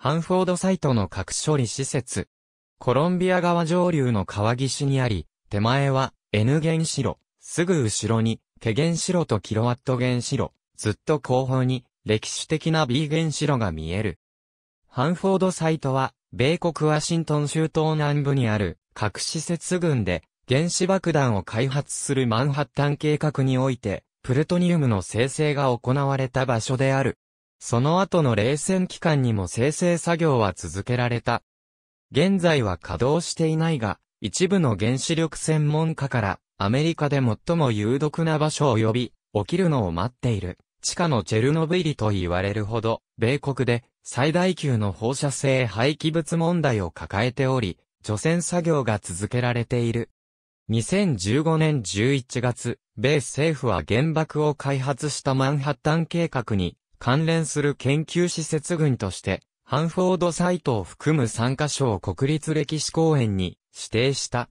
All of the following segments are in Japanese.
ハンフォードサイトの核処理施設。コロンビア川上流の川岸にあり、手前は N 原子炉、すぐ後ろに手原子炉とキロワット原子炉、ずっと後方に歴史的な B 原子炉が見える。ハンフォードサイトは、米国ワシントン州東南部にある核施設群で原子爆弾を開発するマンハッタン計画において、プルトニウムの生成が行われた場所である。その後の冷戦期間にも生成作業は続けられた。現在は稼働していないが、一部の原子力専門家からアメリカで最も有毒な場所を呼び、起きるのを待っている。地下のチェルノブイリと言われるほど、米国で最大級の放射性廃棄物問題を抱えており、除染作業が続けられている。2015年11月、米政府は原爆を開発したマンハッタン計画に関連する研究施設群として、ハンフォードサイトを含む3カ所を国立歴史公園に指定した。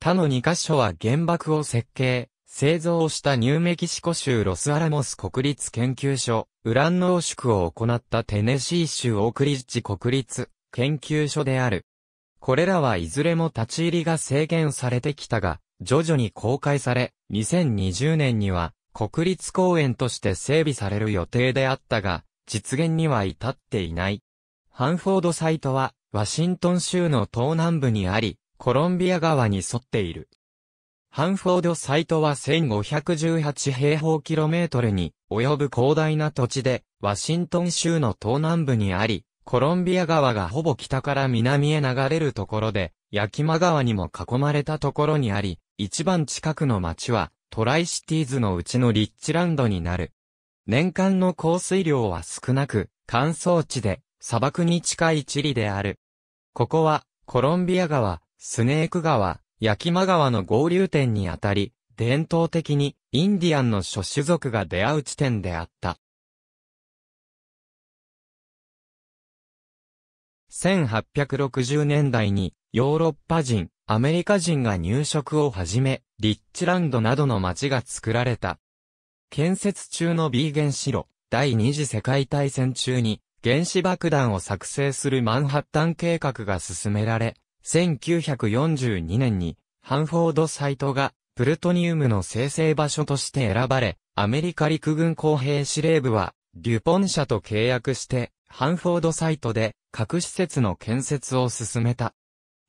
他の2カ所は原爆を設計、製造したニューメキシコ州ロスアラモス国立研究所、ウラン濃縮を行ったテネシー州オークリッジ国立研究所である。これらはいずれも立ち入りが制限されてきたが、徐々に公開され、2020年には国立公園として整備される予定であったが、実現には至っていない。ハンフォードサイトは、ワシントン州の東南部にあり、コロンビア川に沿っている。ハンフォードサイトは1518平方キロメートルに及ぶ広大な土地で、ワシントン州の東南部にあり、コロンビア川がほぼ北から南へ流れるところで、ヤキマ川にも囲まれたところにあり、一番近くの町はトライシティーズのうちのリッチランドになる。年間の降水量は少なく、乾燥地で砂漠に近い地理である。ここは、コロンビア川、スネーク川、ヤキマ川の合流点にあたり、伝統的にインディアンの諸種族が出会う地点であった。1860年代にヨーロッパ人、アメリカ人が入植をはじめ、リッチランドなどの町が作られた。建設中の B 原子炉、第二次世界大戦中に原子爆弾を作成するマンハッタン計画が進められ、1942年にハンフォードサイトがプルトニウムの生成場所として選ばれ、アメリカ陸軍工兵司令部はデュポン社と契約してハンフォードサイトで核施設の建設を進めた。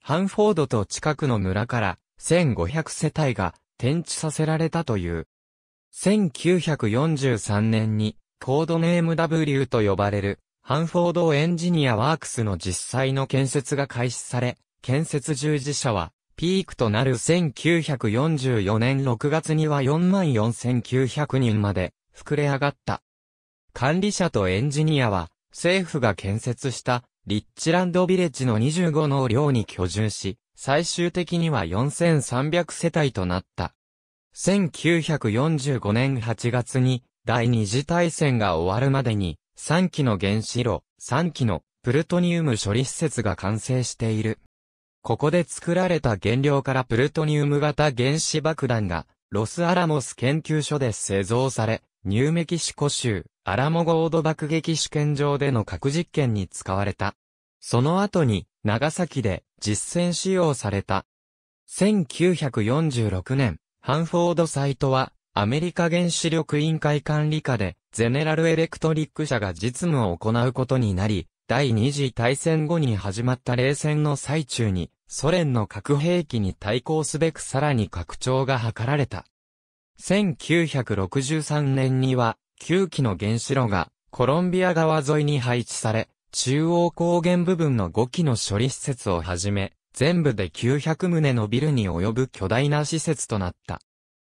ハンフォードと近くの村から1500世帯が転地させられたという。1943年にコードネーム W と呼ばれるハンフォードエンジニアワークスの実際の建設が開始され、建設従事者はピークとなる1944年6月には44,900人まで膨れ上がった。管理者とエンジニアは政府が建設したリッチランドビレッジの25の寮に居住し、最終的には4300世帯となった。1945年8月に第二次大戦が終わるまでに3基の原子炉、3基のプルトニウム処理施設が完成している。ここで作られた原料からプルトニウム型原子爆弾がロスアラモス研究所で製造され、ニューメキシコ州、アラモゴード爆撃試験場での核実験に使われた。その後に、長崎で実戦使用された。1946年、ハンフォードサイトは、アメリカ原子力委員会管理下で、ゼネラルエレクトリック社が実務を行うことになり、第二次大戦後に始まった冷戦の最中に、ソ連の核兵器に対抗すべくさらに拡張が図られた。1963年には、9基の原子炉がコロンビア川沿いに配置され、中央高原部分の5基の処理施設をはじめ、全部で900棟のビルに及ぶ巨大な施設となった。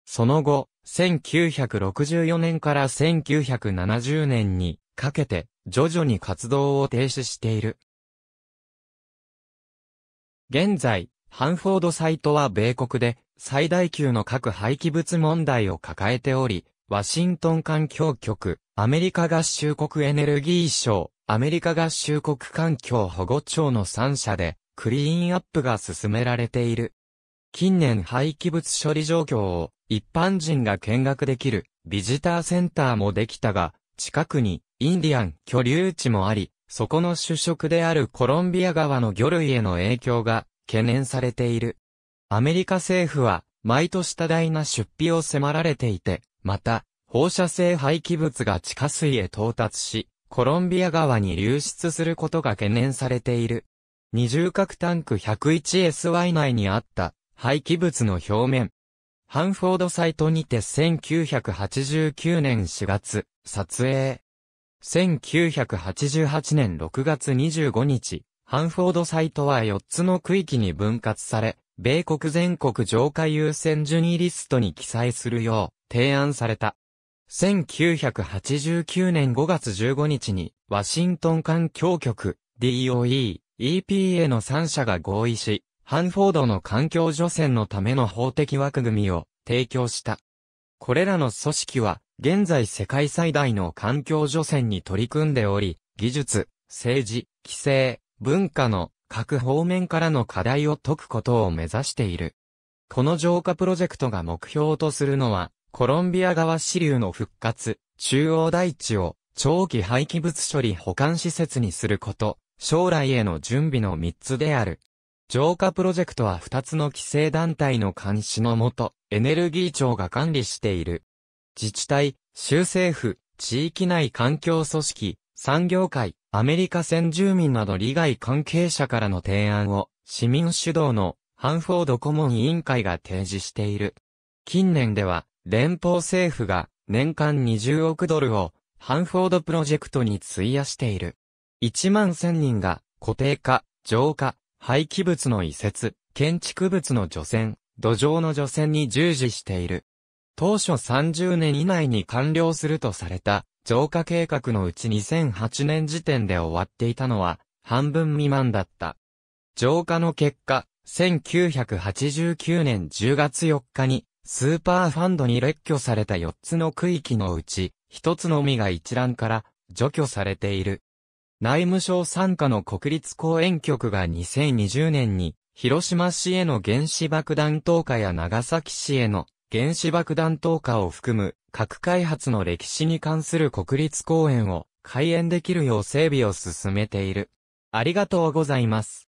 その後、1964年から1970年にかけて徐々に活動を停止している。現在、ハンフォードサイトは米国で最大級の核廃棄物問題を抱えており、ワシントン環境局、アメリカ合衆国エネルギー省、アメリカ合衆国環境保護庁の3社で、クリーンアップが進められている。近年廃棄物処理状況を一般人が見学できるビジターセンターもできたが、近くにインディアン居留地もあり、そこの主食であるコロンビア川の魚類への影響が懸念されている。アメリカ政府は毎年多大な出費を迫られていて、また、放射性廃棄物が地下水へ到達し、コロンビア川に流出することが懸念されている。二重核タンク 101SY 内にあった廃棄物の表面。ハンフォードサイトにて1989年4月、撮影。1988年6月25日、ハンフォードサイトは4つの区域に分割され、米国全国上下優先順位リストに記載するよう提案された。1989年5月15日に、ワシントン環境局、DOE、EPA の3社が合意し、ハンフォードの環境除染のための法的枠組みを提供した。これらの組織は、現在世界最大の環境除染に取り組んでおり、技術、政治、規制、文化の各方面からの課題を解くことを目指している。この浄化プロジェクトが目標とするのは、コロンビア川支流の復活、中央大地を長期廃棄物処理保管施設にすること、将来への準備の3つである。浄化プロジェクトは2つの規制団体の監視のもと、エネルギー庁が管理している。自治体、州政府、地域内環境組織、産業界、アメリカ先住民など利害関係者からの提案を、市民主導のハンフォード顧問委員会が提示している。近年では、連邦政府が年間20億ドルをハンフォードプロジェクトに費やしている。1万1000人が固定化、浄化、廃棄物の移設、建築物の除染、土壌の除染に従事している。当初30年以内に完了するとされた浄化計画のうち2008年時点で終わっていたのは半分未満だった。浄化の結果、1989年10月4日にスーパーファンドに列挙された4つの区域のうち、1つのみが一覧から除去されている。内務省参加の国立公園局が2020年に、広島市への原子爆弾投下や長崎市への原子爆弾投下を含む核開発の歴史に関する国立公園を開園できるよう整備を進めている。ありがとうございます。